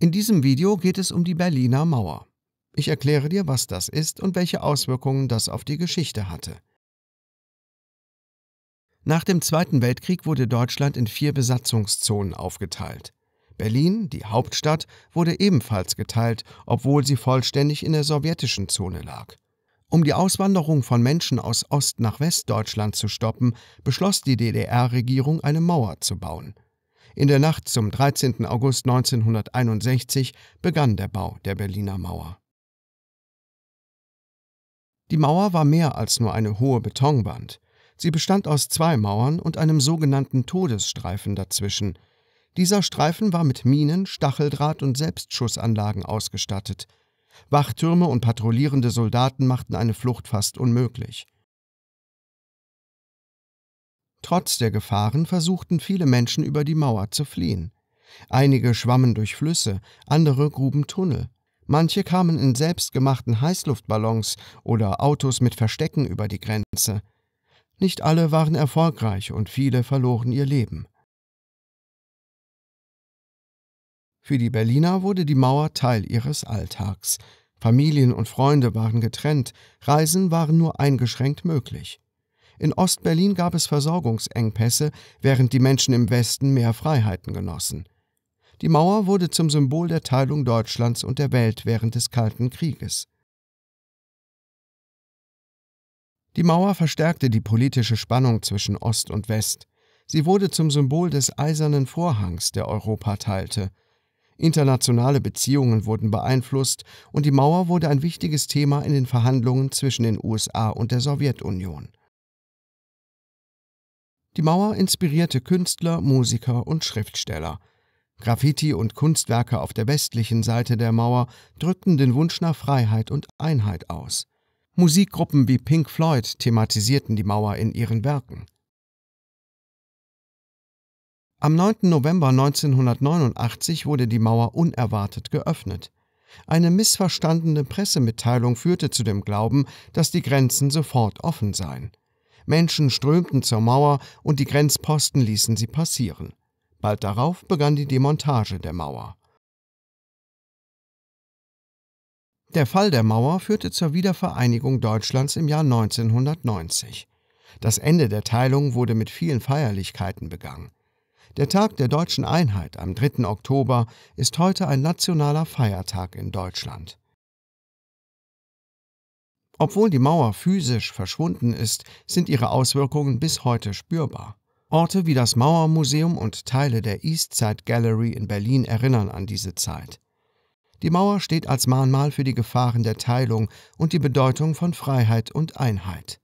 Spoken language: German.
In diesem Video geht es um die Berliner Mauer. Ich erkläre dir, was das ist und welche Auswirkungen das auf die Geschichte hatte. Nach dem Zweiten Weltkrieg wurde Deutschland in vier Besatzungszonen aufgeteilt. Berlin, die Hauptstadt, wurde ebenfalls geteilt, obwohl sie vollständig in der sowjetischen Zone lag. Um die Auswanderung von Menschen aus Ost nach Westdeutschland zu stoppen, beschloss die DDR-Regierung, eine Mauer zu bauen. In der Nacht zum 13. August 1961 begann der Bau der Berliner Mauer. Die Mauer war mehr als nur eine hohe Betonwand. Sie bestand aus zwei Mauern und einem sogenannten Todesstreifen dazwischen. Dieser Streifen war mit Minen, Stacheldraht und Selbstschussanlagen ausgestattet. Wachtürme und patrouillierende Soldaten machten eine Flucht fast unmöglich. Trotz der Gefahren versuchten viele Menschen über die Mauer zu fliehen. Einige schwammen durch Flüsse, andere gruben Tunnel. Manche kamen in selbstgemachten Heißluftballons oder Autos mit Verstecken über die Grenze. Nicht alle waren erfolgreich und viele verloren ihr Leben. Für die Berliner wurde die Mauer Teil ihres Alltags. Familien und Freunde waren getrennt, Reisen waren nur eingeschränkt möglich. In Ostberlin gab es Versorgungsengpässe, während die Menschen im Westen mehr Freiheiten genossen. Die Mauer wurde zum Symbol der Teilung Deutschlands und der Welt während des Kalten Krieges. Die Mauer verstärkte die politische Spannung zwischen Ost und West. Sie wurde zum Symbol des eisernen Vorhangs, der Europa teilte. Internationale Beziehungen wurden beeinflusst und die Mauer wurde ein wichtiges Thema in den Verhandlungen zwischen den USA und der Sowjetunion. Die Mauer inspirierte Künstler, Musiker und Schriftsteller. Graffiti und Kunstwerke auf der westlichen Seite der Mauer drückten den Wunsch nach Freiheit und Einheit aus. Musikgruppen wie Pink Floyd thematisierten die Mauer in ihren Werken. Am 9. November 1989 wurde die Mauer unerwartet geöffnet. Eine missverstandene Pressemitteilung führte zu dem Glauben, dass die Grenzen sofort offen seien. Menschen strömten zur Mauer und die Grenzposten ließen sie passieren. Bald darauf begann die Demontage der Mauer. Der Fall der Mauer führte zur Wiedervereinigung Deutschlands im Jahr 1990. Das Ende der Teilung wurde mit vielen Feierlichkeiten begangen. Der Tag der deutschen Einheit am 3. Oktober ist heute ein nationaler Feiertag in Deutschland. Obwohl die Mauer physisch verschwunden ist, sind ihre Auswirkungen bis heute spürbar. Orte wie das Mauermuseum und Teile der Eastside Gallery in Berlin erinnern an diese Zeit. Die Mauer steht als Mahnmal für die Gefahren der Teilung und die Bedeutung von Freiheit und Einheit.